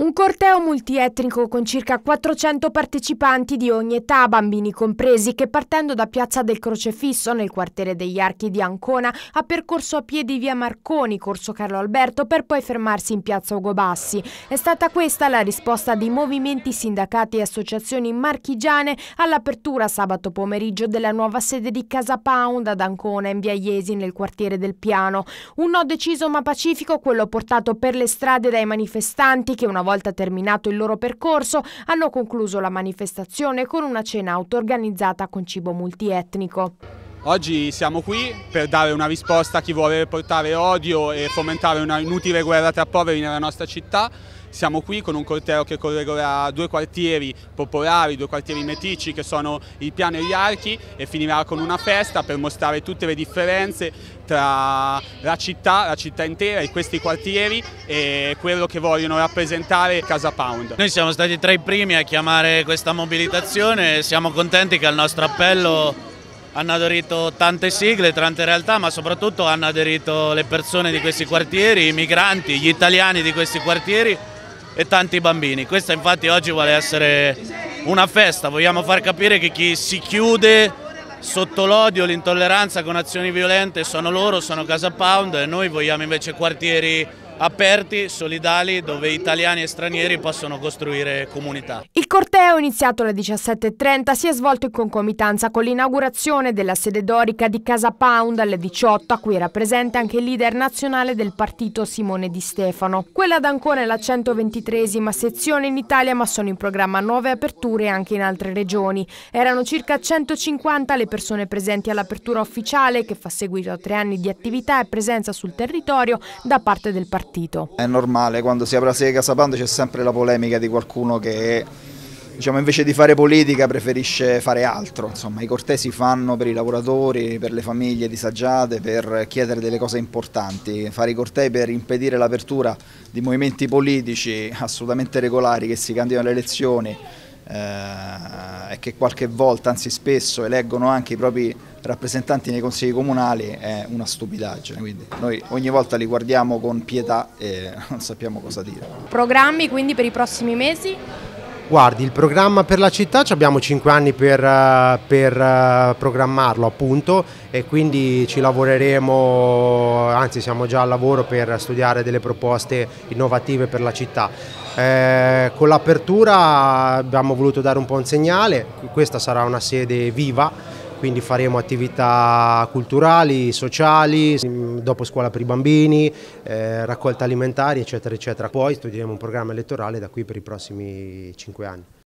Un corteo multietnico con circa 400 partecipanti di ogni età, bambini compresi, che partendo da Piazza del Crocefisso nel quartiere degli Archi di Ancona ha percorso a piedi via Marconi, Corso Carlo Alberto, per poi fermarsi in Piazza Ugo Bassi. È stata questa la risposta di movimenti sindacati e associazioni marchigiane all'apertura sabato pomeriggio della nuova sede di Casa Pound ad Ancona in via Iesi nel quartiere del Piano. Un no deciso ma pacifico quello portato per le strade dai manifestanti che una volta volta terminato il loro percorso, hanno concluso la manifestazione con una cena auto organizzata con cibo multietnico. Oggi siamo qui per dare una risposta a chi vuole portare odio e fomentare una inutile guerra tra poveri nella nostra città. Siamo qui con un corteo che collegherà due quartieri popolari, due quartieri metici che sono il Piano e gli Archi e finirà con una festa per mostrare tutte le differenze tra la città, la città intera e questi quartieri e quello che vogliono rappresentare Casa Pound. Noi siamo stati tra i primi a chiamare questa mobilitazione e siamo contenti che al nostro appello hanno aderito tante sigle, tante realtà, ma soprattutto hanno aderito le persone di questi quartieri, i migranti, gli italiani di questi quartieri e tanti bambini. Questa infatti oggi vuole essere una festa, vogliamo far capire che chi si chiude sotto l'odio, l'intolleranza con azioni violente sono loro, sono Casa Pound e noi vogliamo invece quartieri aperti, solidali, dove italiani e stranieri possono costruire comunità. Il corteo, iniziato alle 17.30, si è svolto in concomitanza con l'inaugurazione della sede dorica di Casa Pound alle 18, a cui era presente anche il leader nazionale del partito Simone Di Stefano. Quella d'Ancona è la 123esima sezione in Italia, ma sono in programma nuove aperture anche in altre regioni. Erano circa 150 le persone presenti all'apertura ufficiale, che fa seguito a tre anni di attività e presenza sul territorio da parte del partito partito. È normale, quando si apre la sede Casapando c'è sempre la polemica di qualcuno che diciamo, invece di fare politica preferisce fare altro. Insomma, i cortesi fanno per i lavoratori, per le famiglie disagiate, per chiedere delle cose importanti. Fare i cortei per impedire l'apertura di movimenti politici assolutamente regolari che si candidano alle elezioni eh, e che qualche volta, anzi spesso, eleggono anche i propri rappresentanti nei consigli comunali è una stupidaggine, quindi noi ogni volta li guardiamo con pietà e non sappiamo cosa dire. Programmi quindi per i prossimi mesi? Guardi, il programma per la città ci abbiamo 5 anni per, eh, per, eh, programmarlo appunto e quindi ci lavoreremo, anzi siamo già al lavoro per studiare delle proposte innovative per la città. Eh, con l'apertura abbiamo voluto dare un po' un segnale, questa sarà una sede viva quindi faremo attività culturali, sociali, mm, dopo scuola per i bambini, eh, raccolta alimentari eccetera eccetera. Poi studieremo un programma elettorale da qui per i prossimi cinque anni.